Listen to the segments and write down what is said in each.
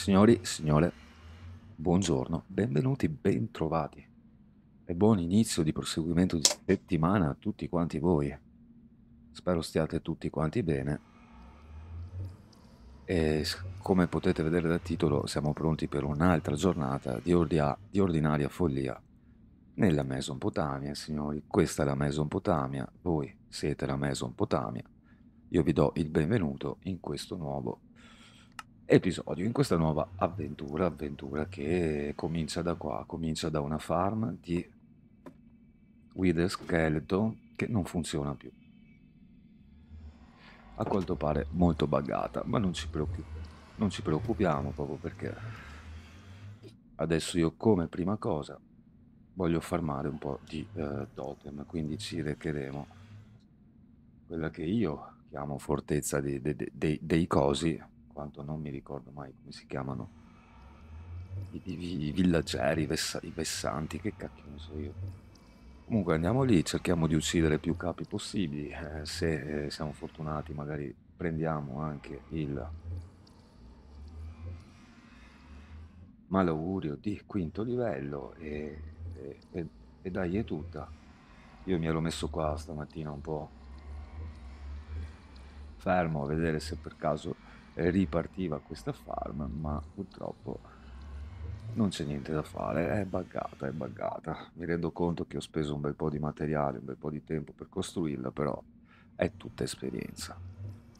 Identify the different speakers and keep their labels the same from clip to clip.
Speaker 1: Signori, signore, buongiorno, benvenuti, bentrovati e buon inizio di proseguimento di settimana a tutti quanti voi. Spero stiate tutti quanti bene. E come potete vedere dal titolo, siamo pronti per un'altra giornata di, ordia, di ordinaria follia nella Mesopotamia, signori. Questa è la Mesopotamia, voi siete la Mesopotamia. Io vi do il benvenuto in questo nuovo episodio, in questa nuova avventura, avventura che comincia da qua, comincia da una farm di Wither Skeleton che non funziona più. A quanto pare molto buggata, ma non ci, non ci preoccupiamo proprio perché adesso io come prima cosa voglio farmare un po' di eh, totem, quindi ci recheremo quella che io chiamo fortezza dei, dei, dei, dei cosi quanto non mi ricordo mai come si chiamano, i, i, i villaggeri, i, vessa, i, vessanti, che cacchio ne so io. Comunque andiamo lì, cerchiamo di uccidere più capi possibili, eh, se eh, siamo fortunati magari prendiamo anche il malaugurio di quinto livello e, e, e, e dai è tutta. Io mi ero messo qua stamattina un po' fermo a vedere se per caso ripartiva questa farm, ma purtroppo non c'è niente da fare, è buggata, è buggata. Mi rendo conto che ho speso un bel po' di materiale, un bel po' di tempo per costruirla, però è tutta esperienza,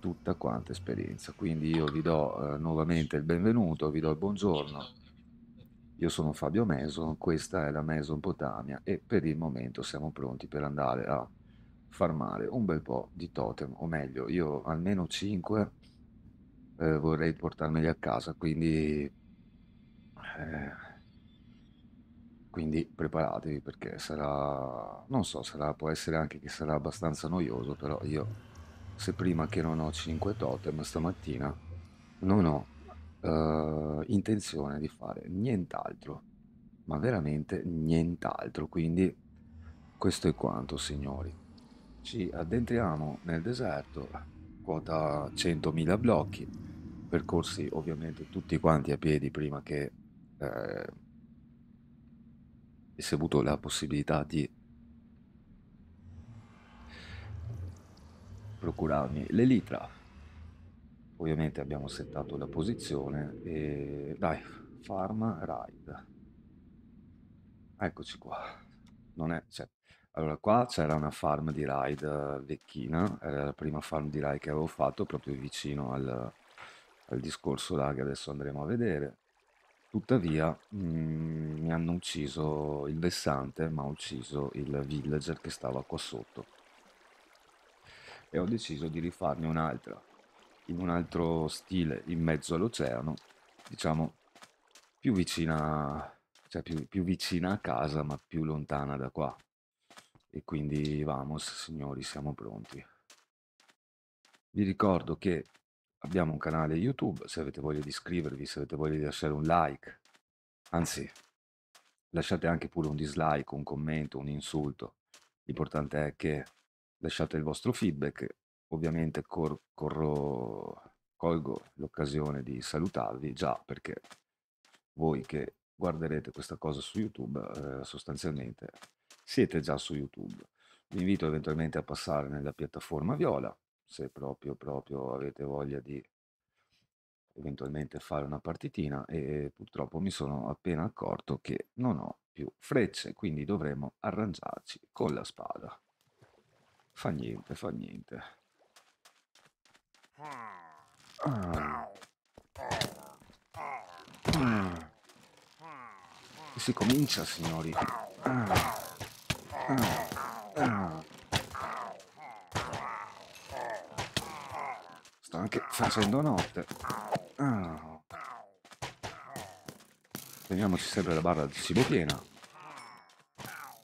Speaker 1: tutta quanta esperienza. Quindi io vi do eh, nuovamente il benvenuto, vi do il buongiorno. Io sono Fabio Meso, questa è la Mesopotamia e per il momento siamo pronti per andare a farmare un bel po' di totem, o meglio, io almeno 5 eh, vorrei portarmeli a casa, quindi, eh, quindi preparatevi perché sarà, non so, sarà, può essere anche che sarà abbastanza noioso, però io se prima che non ho 5 totem stamattina non ho eh, intenzione di fare nient'altro, ma veramente nient'altro, quindi questo è quanto signori. Ci addentriamo nel deserto, quota 100.000 blocchi, percorsi ovviamente tutti quanti a piedi prima che eh, avessi avuto la possibilità di procurarmi l'elitra. Ovviamente abbiamo settato la posizione e dai, farm ride. Eccoci qua. Non è, cioè, allora qua c'era una farm di ride eh, vecchina, era la prima farm di ride che avevo fatto proprio vicino al, al discorso là che adesso andremo a vedere. Tuttavia mh, mm, mi hanno ucciso il vessante, ma ho ucciso il villager che stava qua sotto. E ho deciso di rifarne un'altra, in un altro stile, in mezzo all'oceano, diciamo più vicina, cioè più, più vicina a casa, ma più lontana da qua. E quindi vamos, signori, siamo pronti. Vi ricordo che Abbiamo un canale YouTube, se avete voglia di iscrivervi, se avete voglia di lasciare un like, anzi, lasciate anche pure un dislike, un commento, un insulto. L'importante è che lasciate il vostro feedback. Ovviamente cor- corro, colgo l'occasione di salutarvi già perché voi che guarderete questa cosa su YouTube eh, sostanzialmente siete già su YouTube. Vi invito eventualmente a passare nella piattaforma viola, se proprio, proprio avete voglia di eventualmente fare una partitina e purtroppo mi sono appena accorto che non ho più frecce, quindi dovremo arrangiarci con la spada. Fa niente, fa niente. Si comincia, signori. Sto anche facendo notte. Ah. Teniamoci sempre la barra di cibo piena.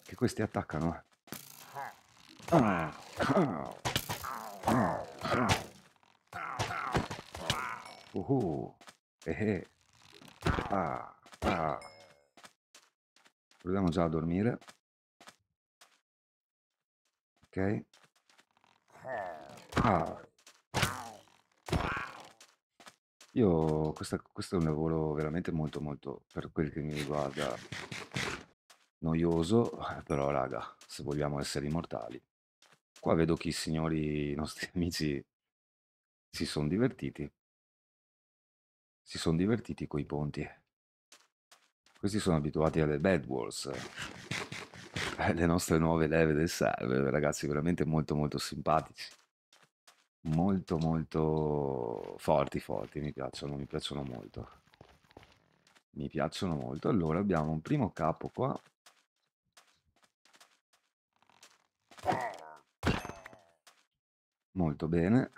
Speaker 1: Che questi attaccano, eh. ah. Ah. Uhu. Eh. Ah. Ah. ah. ah. Proviamo già a dormire. Ok. Ah. Io questa questo è un lavoro veramente molto, molto, per quel che mi riguarda noioso, però raga, se vogliamo essere immortali. Qua vedo che i signori, i nostri amici si sono divertiti. Si sono divertiti coi ponti. Questi sono abituati alle Bad wars. Eh, le nostre nuove leve del server, ragazzi veramente molto, molto simpatici molto molto forti forti mi piacciono mi piacciono molto mi piacciono molto allora abbiamo un primo capo qua molto bene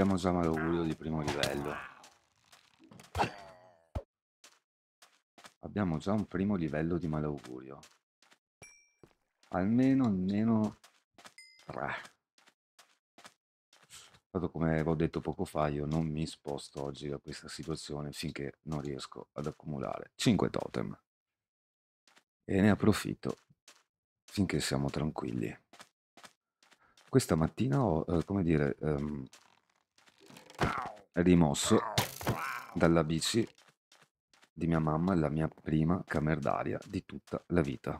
Speaker 1: abbiamo già malaugurio di primo livello. Abbiamo già un primo livello di malaugurio. Almeno, almeno 3. Tanto come ho detto poco fa, io non mi sposto oggi da questa situazione finché non riesco ad accumulare 5 totem. E ne approfitto finché siamo tranquilli questa mattina ho, eh, come dire, ehm, rimosso dalla bici di mia mamma, la mia prima camerdaria di tutta la vita.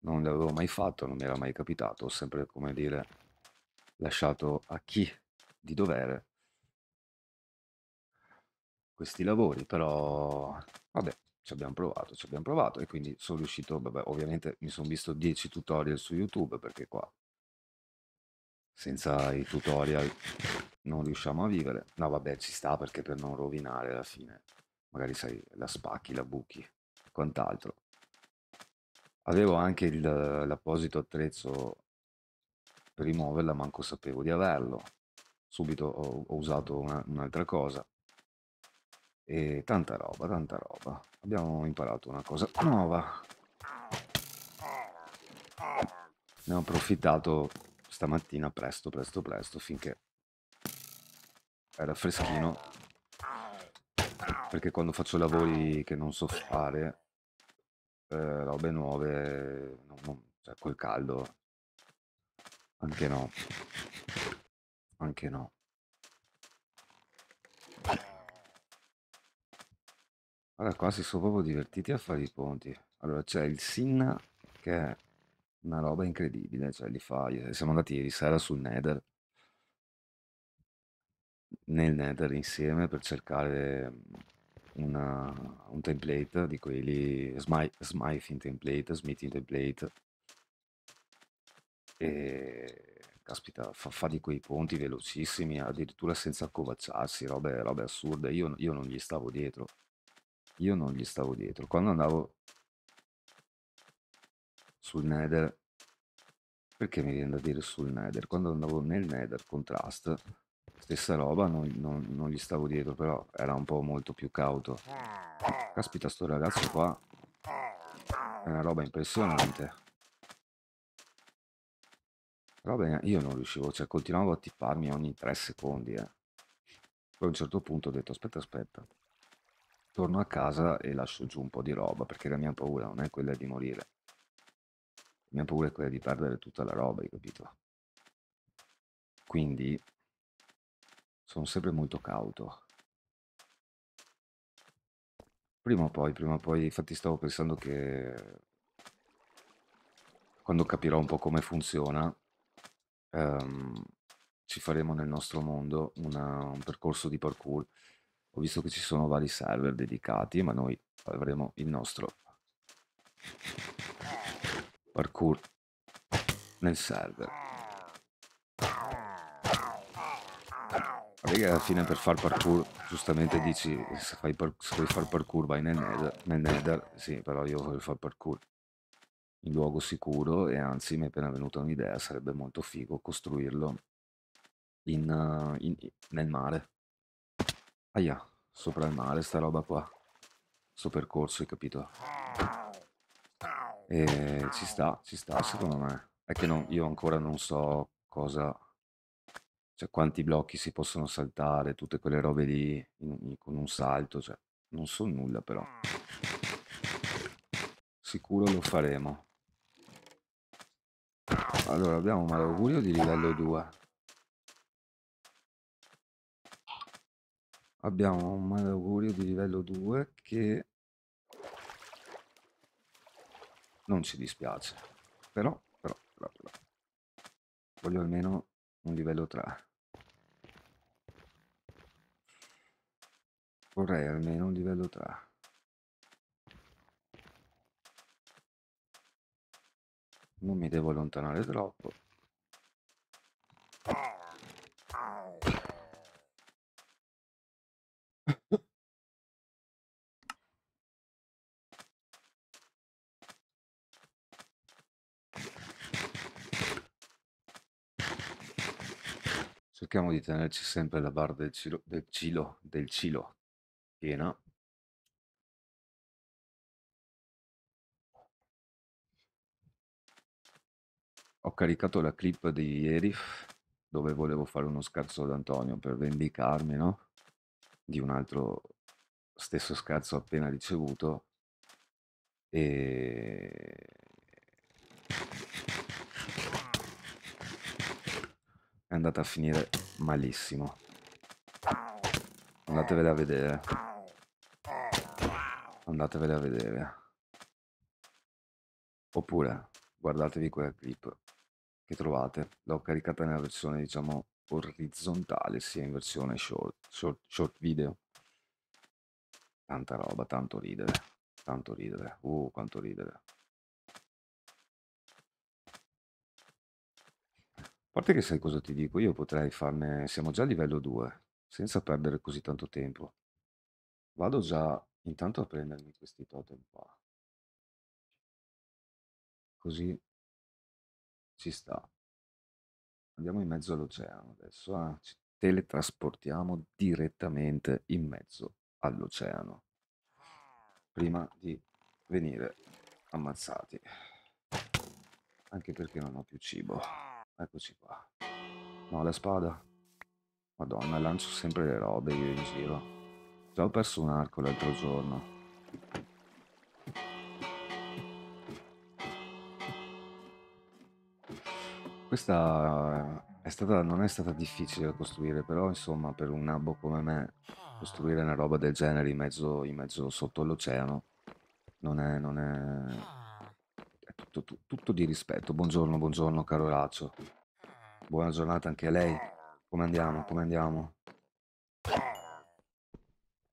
Speaker 1: Non l'avevo mai fatto, non mi era mai capitato, ho sempre, come dire, lasciato a chi di dovere questi lavori, però vabbè, ci abbiamo provato, ci abbiamo provato e quindi sono riuscito, vabbè, ovviamente mi sono visto 10 tutorial su YouTube perché qua senza i tutorial non riusciamo a vivere. No, vabbè, ci sta perché per non rovinare alla fine, magari sai, la spacchi, la buchi, quant'altro. Avevo anche il, l'apposito attrezzo per rimuoverla, manco sapevo di averlo. Subito ho, ho usato una, un'altra cosa. E tanta roba, tanta roba. Abbiamo imparato una cosa nuova. Ne ho approfittato stamattina presto, presto, presto, finché era freschino. Perché quando faccio lavori che non so fare, eh, robe nuove, non, non, cioè col caldo, anche no. Anche no. Allora qua si sono proprio divertiti a fare i ponti. Allora c'è il Sinna che è una roba incredibile, cioè li fa eh, siamo andati ieri sera sul Nether. Nel Nether insieme per cercare mm, una un template di quelli smi smithing template, smithing template. E caspita, fa fa di quei ponti velocissimi, addirittura senza accovacciarsi, robe robe assurde. Io io non gli stavo dietro. Io non gli stavo dietro. Quando andavo sul Nether. Perché mi viene da dire sul Nether? Quando andavo nel Nether Contrast, stessa roba, non, non, non gli stavo dietro, però era un po' molto più cauto. Caspita, sto ragazzo qua è una roba impressionante. Roba, io non riuscivo, cioè continuavo a tipparmi ogni 3 secondi. Eh. Poi a un certo punto ho detto, aspetta, aspetta, torno a casa e lascio giù un po' di roba, perché la mia paura non è quella di morire, la mia paura è quella di perdere tutta la roba, hai capito? Quindi sono sempre molto cauto. Prima o poi, prima o poi, infatti stavo pensando che quando capirò un po' come funziona, ehm, ci faremo nel nostro mondo una, un percorso di parkour. Ho visto che ci sono vari server dedicati, ma noi avremo il nostro parkour nel server. Perché alla fine per far parkour, giustamente dici, se, fai par far parkour vai nel nether, nel nether, sì, però io voglio far parkour in luogo sicuro e anzi mi è appena venuta un'idea, sarebbe molto figo costruirlo in, eh, in, nel mare. Aia, sopra il mare, sta roba qua, sto percorso, hai capito? E ehm, ci sta, ci sta secondo me. È che non- io ancora non so cosa, cioè quanti blocchi si possono saltare, tutte quelle robe lì in- in- con un salto, cioè non so nulla però. Sicuro lo faremo. Allora, abbiamo un malaugurio di livello 2. Abbiamo un malaugurio di livello 2 che non ci dispiace, però, però, però, però. voglio almeno un livello 3. Vorrei almeno un livello 3. Non mi devo allontanare troppo. cerchiamo di tenerci sempre la barra del cilo, del cilo, del cilo piena. Ho caricato la clip di ieri dove volevo fare uno scherzo ad Antonio per vendicarmi no? di un altro stesso scherzo appena ricevuto e è andata a finire malissimo. Andatevele a vedere. Andatevele a vedere. Oppure guardatevi quella clip che trovate. L'ho caricata nella versione, diciamo, orizzontale, sia in versione short, short, short video. Tanta roba, tanto ridere. Tanto ridere. Uh, quanto ridere. parte che sai cosa ti dico? Io potrei farne siamo già a livello 2, senza perdere così tanto tempo. Vado già intanto a prendermi questi totem qua. Così ci sta. Andiamo in mezzo all'oceano adesso, eh? Ci teletrasportiamo direttamente in mezzo all'oceano, prima di venire ammazzati. Anche perché non ho più cibo. Eccoci qua. No, la spada. Madonna, lancio sempre le robe io in giro. Già ho perso un arco l'altro giorno. Questa eh, è stata, non è stata difficile da costruire, però insomma per un nabbo come me costruire una roba del genere in mezzo, in mezzo sotto l'oceano non è, non è tutto, certo, tutto, di rispetto. Buongiorno, buongiorno caro Lazio. Buona giornata anche a lei. Come andiamo? Come andiamo?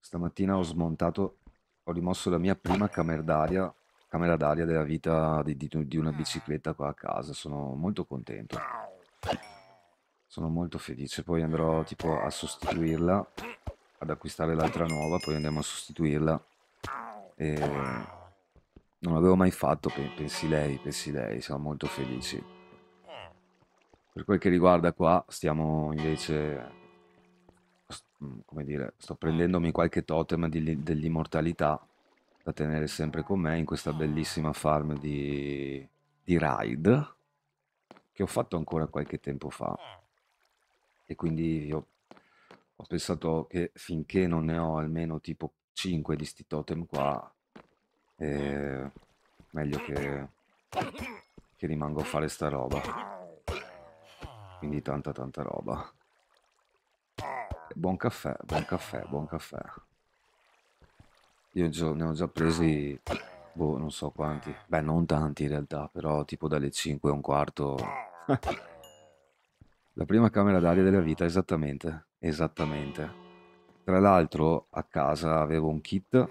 Speaker 1: Stamattina ho smontato, ho rimosso la mia prima camera d'aria, camera d'aria della vita di, di, di una bicicletta qua a casa. Sono molto contento. Sono molto felice. Poi andrò tipo a sostituirla, ad acquistare l'altra nuova, poi andiamo a sostituirla. E non l'avevo mai fatto, pensi lei, pensi lei, siamo molto felici. Per quel che riguarda qua, stiamo invece, mm, come dire, sto prendendomi qualche totem dell'immortalità da tenere sempre con me in questa bellissima farm di, di ride che ho fatto ancora qualche tempo fa. E quindi io ho pensato che finché non ne ho almeno tipo 5 di sti totem qua, e meglio che, che rimango a fare sta roba. Quindi tanta tanta roba. buon caffè, buon caffè, buon caffè. Io ne ho già presi, boh, non so quanti. Beh, non tanti in realtà, però tipo dalle 5 e un quarto. La prima camera d'aria della vita, esattamente, esattamente. Tra l'altro a casa avevo un kit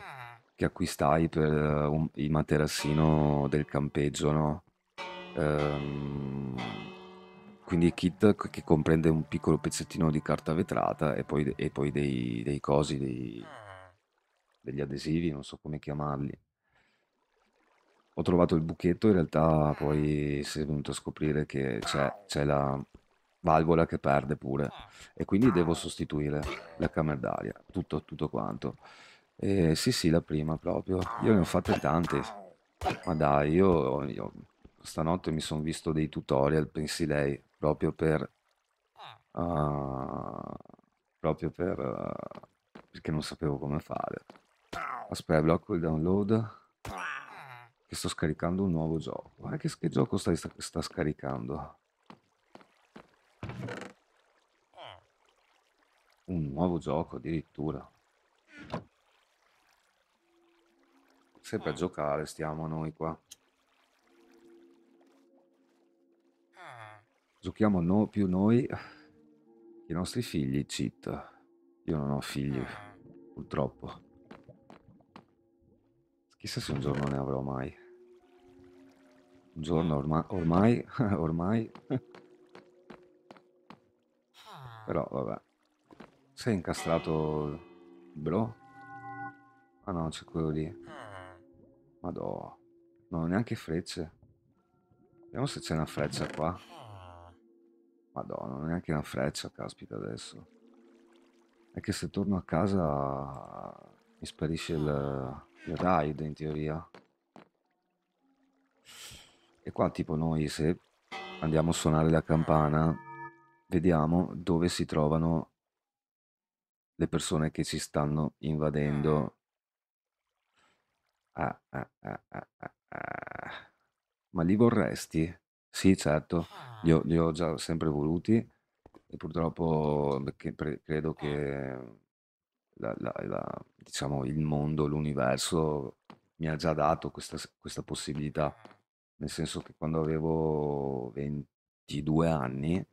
Speaker 1: che acquistai per eh, un, il materassino del campeggio, no? Ehm, quindi kit che comprende un piccolo pezzettino di carta vetrata e poi, e poi dei, dei, cosi, dei, degli adesivi, non so come chiamarli. Ho trovato il buchetto, in realtà poi si è venuto a scoprire che c'è la valvola che perde pure e quindi devo sostituire la camera d'aria, tutto, tutto quanto. Eh, sì, sì, la prima proprio. Io ne ho fatte tante. Ma dai, io, io stanotte mi sono visto dei tutorial, pensi lei, proprio per... Uh, proprio per... Uh, eh, perché non sapevo come fare. Aspetta, blocco il download. Che sto scaricando un nuovo gioco. Guarda che, che gioco sta, sta scaricando. Un nuovo gioco addirittura. Sempre a mm. giocare stiamo noi qua. Mm. Giochiamo no- più noi i nostri figli cheat. Io non ho figli, Mm. purtroppo. Chissà se un giorno ne avrò mai. Un giorno mm. orma- ormai, ormai, mm. però vabbè. Sei incastrato, bro? Ah no, c'è quello lì. Madò. Non ho neanche frecce. Vediamo se c'è una freccia qua. Madonna, non ho neanche una freccia, caspita adesso. È che se torno a casa mi sparisce il, il raid in teoria. E qua tipo noi se andiamo a suonare la campana vediamo dove si trovano le persone che ci stanno invadendo Ah ah ah, ah, ah, ah, Ma li vorresti? Sì, certo, li ho, li ho già sempre voluti e purtroppo che- pre- credo che eh. la- la- la- diciamo, il mondo, l'universo mi ha già dato questa, questa possibilità, mm. nel senso che quando avevo 22 anni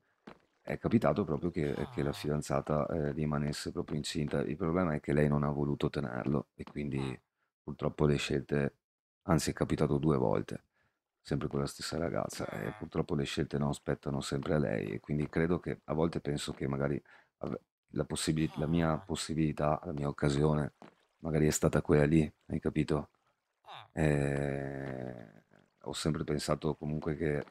Speaker 1: è capitato proprio che, che la fidanzata eh, rimanesse proprio incinta. Il problema è che lei non ha voluto tenerlo e quindi mm purtroppo le scelte, anzi è capitato due volte, sempre con la stessa ragazza e ah. purtroppo le scelte non spettano sempre a lei e quindi credo che a volte penso che magari la, possibili- la mia ah. possibilità, la mia occasione magari è stata quella lì, hai capito? Ah. Eh, ho sempre pensato comunque che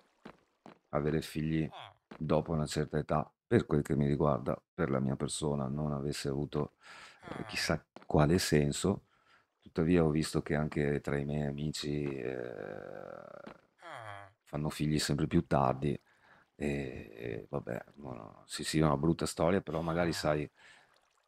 Speaker 1: avere figli dopo una certa età, per quel che mi riguarda, per la mia persona, non avesse avuto eh, chissà quale senso Tuttavia ho visto che anche tra i miei amici eh, ah. fanno figli sempre più tardi e, e vabbè, no, sì sì, è una brutta storia, però magari ah. sai,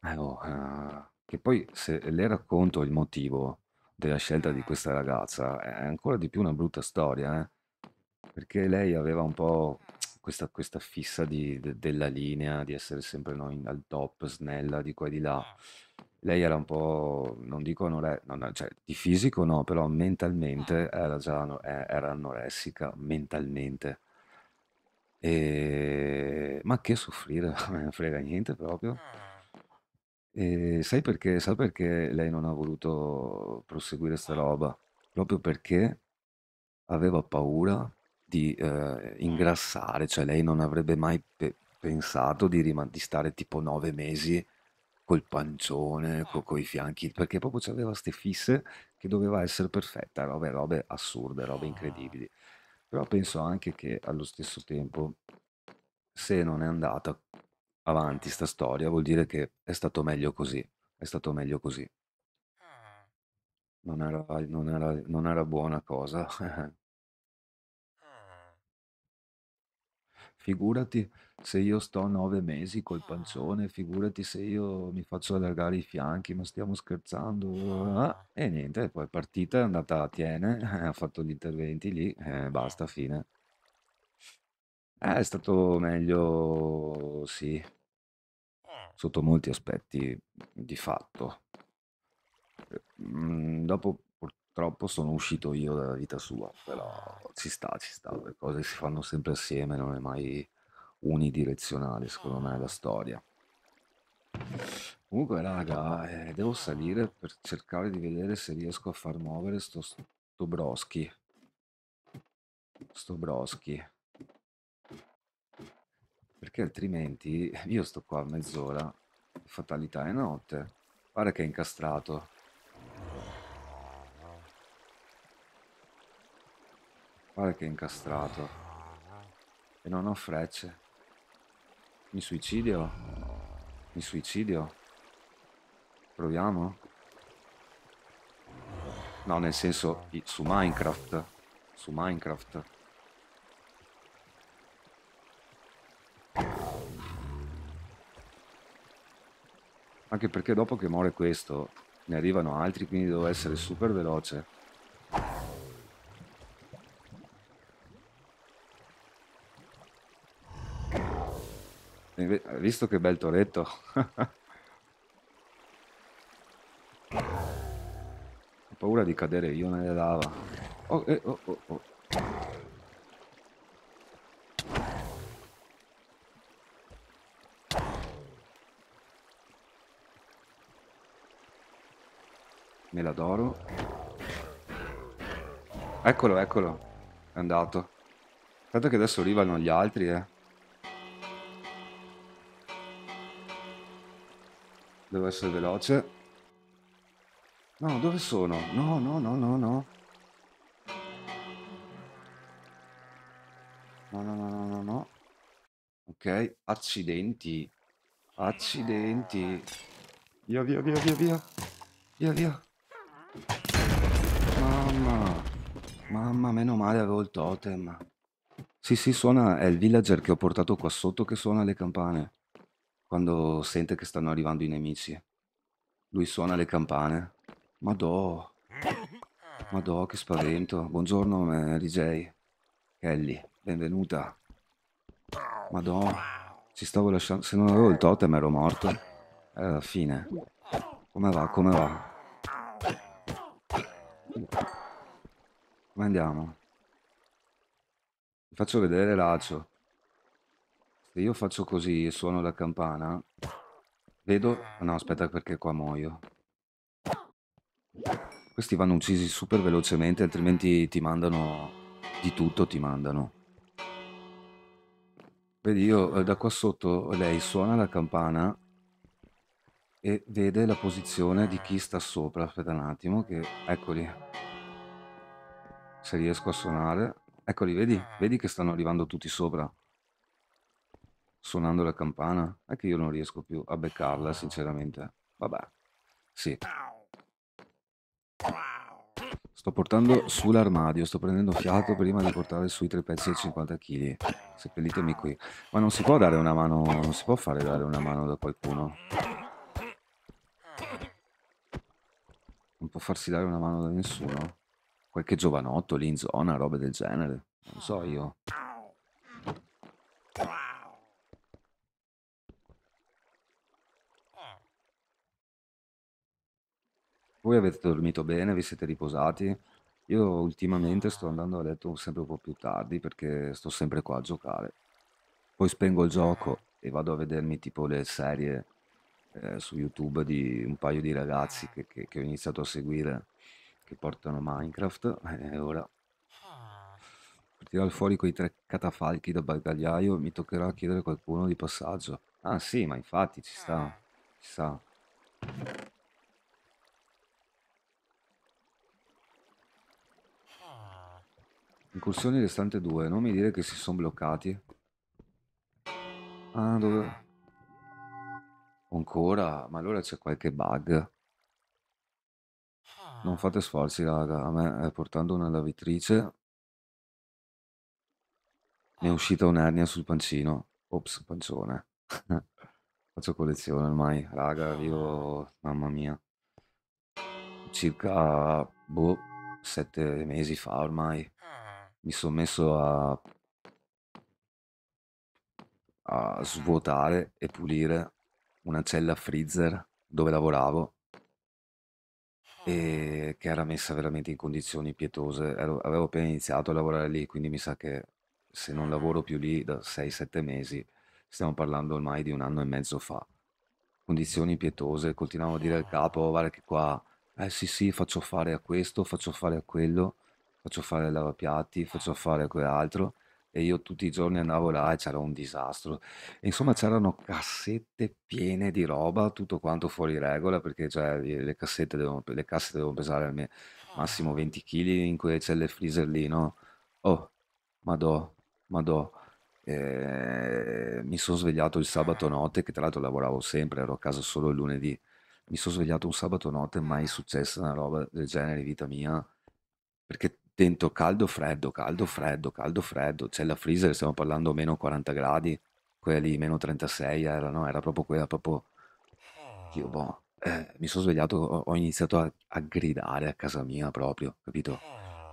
Speaker 1: eh, oh, eh, che poi se le racconto il motivo della scelta di ah. questa ragazza è ancora di più una brutta storia, eh, perché lei aveva un po' questa, questa fissa di- de- della linea, di essere sempre no, in- al top, snella di qua e di là lei era un po', non dico anore- non- cioè, di fisico no, però ah. mentalmente era già eh, era anoressica, mentalmente. E... Ma che soffrire, non frega niente proprio. Ah. E sai perché? Sai perché lei non ha voluto proseguire sta roba? Proprio perché aveva paura di eh, ingrassare, cioè lei non avrebbe mai pe- pensato di, riman- di stare tipo nove mesi col pancione, co- ah. coi fianchi, perché proprio c'aveva ste fisse che doveva essere perfetta, robe, robe assurde, robe ah. incredibili. Però penso anche che allo stesso tempo, se non è andata avanti sta storia, vuol dire che è stato meglio così, è stato meglio così. Ah. Non era, non era- non era buona cosa. Figurati se io sto nove mesi col Ah. pancione, figurati se io mi faccio allargare i fianchi, ma stiamo scherzando? Ah, e niente, poi è partita, è andata a Tiene, ha fatto gli interventi lì, e basta, eh. fine. Eh, è stato meglio, sì, eh. sotto molti aspetti, di fatto. Ehm, dopo Purtroppo sono uscito io dalla vita sua, però ci sta, ci sta, le cose si fanno sempre assieme, non è mai unidirezionale, secondo me, la storia. Comunque, raga, eh, devo salire per cercare di vedere se riesco a far muovere sto, sto broschi. Sto broschi. Perché altrimenti io sto qua a mezz'ora, fatalità è notte. pare che è incastrato. Guarda che è incastrato. E non ho frecce. Mi suicidio? Mi suicidio? Proviamo? No, nel senso su Minecraft. Su Minecraft. Anche perché dopo che muore questo ne arrivano altri, quindi devo essere super veloce. Hai visto che bel Toretto? Ho paura di cadere io nelle lava. Oh, eh, oh, oh, oh. Me la d'oro. Eccolo, eccolo. È andato. Tanto che adesso arrivano gli altri, eh. Devo essere veloce. No, dove sono? No, no, no, no, no. No, no, no, no, no, no. Ok, accidenti. Accidenti. Via, via, via, via, via. Via, via. Mamma. Mamma, meno male avevo il totem. Sì, sì, suona... È il villager che ho portato qua sotto che suona le campane quando sente che stanno arrivando i nemici. Lui suona le campane. Madò. Madò, che spavento. Buongiorno, eh, DJ. Kelly, benvenuta. Madò. Ci stavo lasciando... Se non avevo il totem ero morto. Era eh, la fine. Come va, come va? Come andiamo? Vi faccio vedere l'acio. Se io faccio così e suono la campana, vedo... Ah. No, aspetta perché qua muoio. Questi vanno uccisi super velocemente, altrimenti ti mandano... Di tutto ti mandano. Vedi, io eh, da qua sotto lei suona la campana e vede la posizione di chi sta sopra. Aspetta un attimo, che eccoli. Se riesco a suonare, eccoli, vedi? Ah. Vedi che stanno arrivando tutti sopra suonando la campana? È che io non riesco più a beccarla, sinceramente. Vabbè. Sì. Sto portando su l'armadio, sto prendendo fiato prima di portare sui tre pezzi di 50 kg. Seppellitemi qui. Ma non si può dare una mano, non si può fare dare una mano da qualcuno. Non può farsi dare una mano da nessuno. Qualche giovanotto lì in zona, robe del genere. Non so io. Voi avete dormito bene? Vi siete riposati? Io ultimamente sto andando a letto sempre un po' più tardi perché sto sempre qua a giocare. Poi spengo il gioco ah. e vado a vedermi tipo le serie eh, su YouTube di un paio di ragazzi ah. che, che- che ho iniziato a seguire che portano Minecraft e ora per ah. tirare fuori quei tre catafalchi da bagagliaio mi toccherà chiedere qualcuno di passaggio. Ah sì, ma infatti ci sta, ci sta. Incursioni restante 2, non mi dire che si sono bloccati. Ah, dove... Ancora? Ma allora c'è qualche bug. Non fate sforzi, raga. A me, eh, portando una lavitrice, mi è uscita un'ernia sul pancino. Ops, pancione. Faccio collezione ormai, raga, io... Mamma mia. Circa, boh, sette mesi fa ormai mi sono messo a, a svuotare e pulire una cella freezer dove lavoravo ah. e che era messa veramente in condizioni pietose. Ero- avevo appena iniziato a lavorare lì, quindi mi sa che se non lavoro più lì da 6-7 mesi, stiamo parlando ormai di un anno e mezzo fa. Condizioni pietose, continuavo a dire al ah. capo, "Oh, guarda che qua, eh sì sì, faccio fare a questo, faccio fare a quello, faccio fare il lavapiatti, faccio fare quell'altro e io tutti i giorni andavo là e c'era un disastro. E insomma c'erano cassette piene di roba, tutto quanto fuori regola, perché cioè, le, cassette devono, le casse devono pesare al ah. massimo 20 kg, in cui c'è le freezer lì, no? Oh, madò, madò. Eh, mi sono svegliato il sabato notte, che tra l'altro lavoravo sempre, ero a casa solo il lunedì. Mi sono svegliato un sabato notte, mai successa una roba del genere in vita mia, perché dentro caldo freddo, caldo freddo, caldo freddo, c'è la freezer, stiamo parlando meno 40 gradi, quella lì meno 36 era, no? Era proprio quella, proprio... Io boh, eh, mi sono svegliato, ho, iniziato a, a, gridare a casa mia proprio, capito?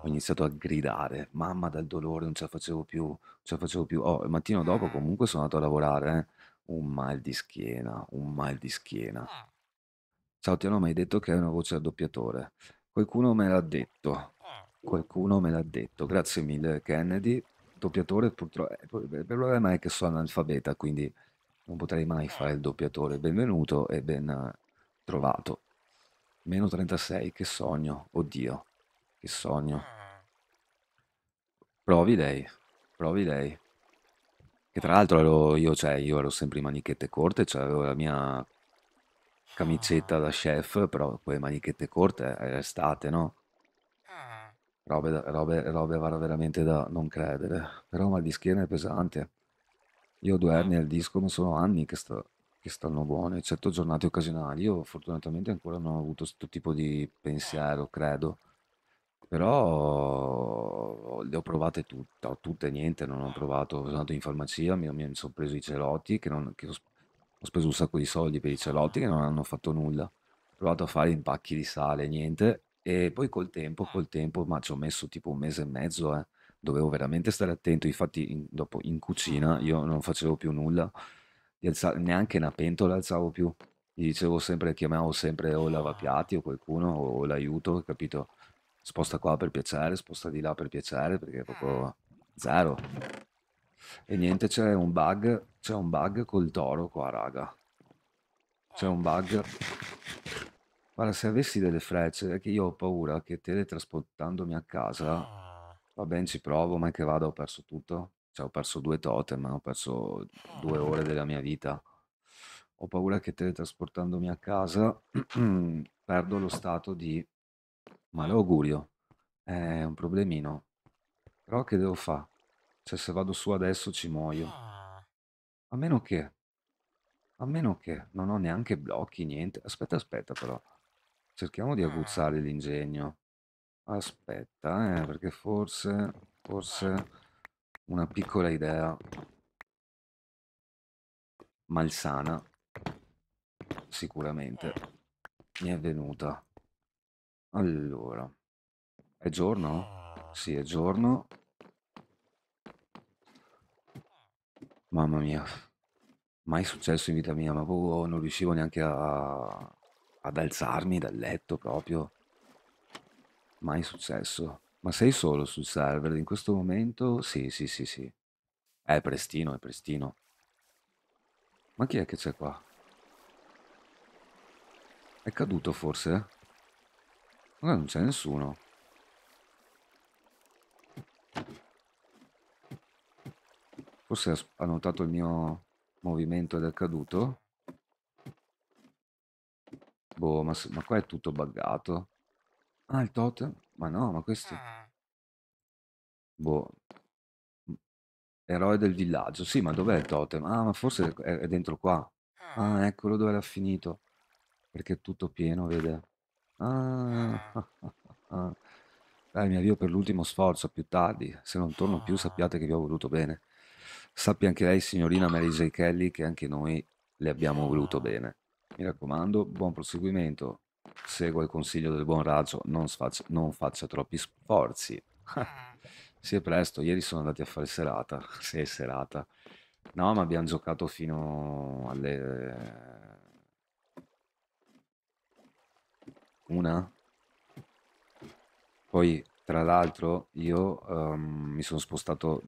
Speaker 1: Ho iniziato a gridare, mamma dal dolore, non ce la facevo più, non ce la facevo più. Oh, il mattino dopo comunque sono andato a lavorare, eh? un mal di schiena, un mal di schiena. Ciao, ti hanno mai detto che hai una voce da doppiatore? Qualcuno me l'ha detto, Qualcuno me l'ha detto. Grazie mille Kennedy. Doppiatore purtroppo... Eh, il problema è che sono analfabeta, quindi non potrei mai eh. fare il doppiatore. Benvenuto e ben eh, trovato. Meno 36, che sogno. Oddio, che sogno. Mm. Provi lei, provi lei. Che tra l'altro ero io, cioè io ero sempre in manichette corte, cioè avevo la mia camicetta da ah. chef, però quelle manichette corte era estate, no? Ah robe, robe, robe veramente da non credere. Però mal di schiena è pesante. Io ho due anni ah. al disco ma sono anni che, sta, che stanno buone, eccetto giornate occasionali. Io fortunatamente ancora non ho avuto questo tipo di pensiero, credo. Però le ho provate tutte, ho tutte niente, non ho provato, sono andato in farmacia, mi, mi sono preso i celotti, che, non, che ho, ho speso un sacco di soldi per i celotti che non hanno fatto nulla. Ho provato a fare impacchi di sale, niente, e poi col tempo, ah. col tempo, ma ci ho messo tipo un mese e mezzo, eh, dovevo veramente stare attento. Infatti, in- dopo in ah. cucina io non facevo più nulla, di neanche una pentola alzavo più. Gli dicevo sempre, chiamavo sempre o lavapiatti o qualcuno o, o l'aiuto, capito? Sposta qua per piacere, sposta di là per piacere, perché proprio ah. zero. E niente, c'è un bug, c'è un bug col toro qua, raga. C'è un bug. Guarda, se avessi delle frecce, è che io ho paura che teletrasportandomi a casa, Ah. va ben ci provo, ma che vada, ho perso tutto. Cioè, ho perso due totem, ho perso ah, due ore della mia vita. Ho paura che teletrasportandomi a casa perdo lo stato di malaugurio. È un problemino. Però che devo fare? Cioè, se vado su adesso ci muoio. Ah. A meno che, a meno che non ho neanche blocchi, niente. Aspetta, aspetta però. Cerchiamo di ah. aguzzare l'ingegno. Aspetta, eh, perché forse, forse una piccola idea malsana sicuramente eh. mi è venuta. Allora, è giorno? Ah. Sì, è giorno. Mamma mia, mai successo in vita mia, ma proprio boh, non riuscivo neanche a, ad alzarmi dal letto proprio. Mai successo. Ma sei solo sul server in questo momento? Sì, sì, sì, sì. È prestino, è prestino. Ma chi è che c'è qua? È caduto forse? Ma non c'è nessuno. Forse ha notato il mio movimento ed è caduto? Boh, ma, ma qua è tutto buggato. Ah, il totem? Ma no, ma questo... Ah. Boh, eroe del villaggio. Sì, ma dov'è il totem? Ah, ma forse è, è dentro qua. ah, ah eccolo dove l'ha finito. Perché è tutto pieno, vede? Ah, ah, ah. Dai, mi avvio per l'ultimo sforzo, più tardi. Se non torno più, ah. sappiate che vi ho voluto bene. Sappia anche lei, signorina Mary J. Kelly, che anche noi le abbiamo voluto bene. Mi raccomando, buon proseguimento. Segua il consiglio del buon razzo, non, sfaccia, non faccia troppi sforzi. sì, è presto, ieri sono andati a fare serata. Sì, è serata. No, ma abbiamo giocato fino alle... Una? Poi, tra l'altro, io um, mi sono spostato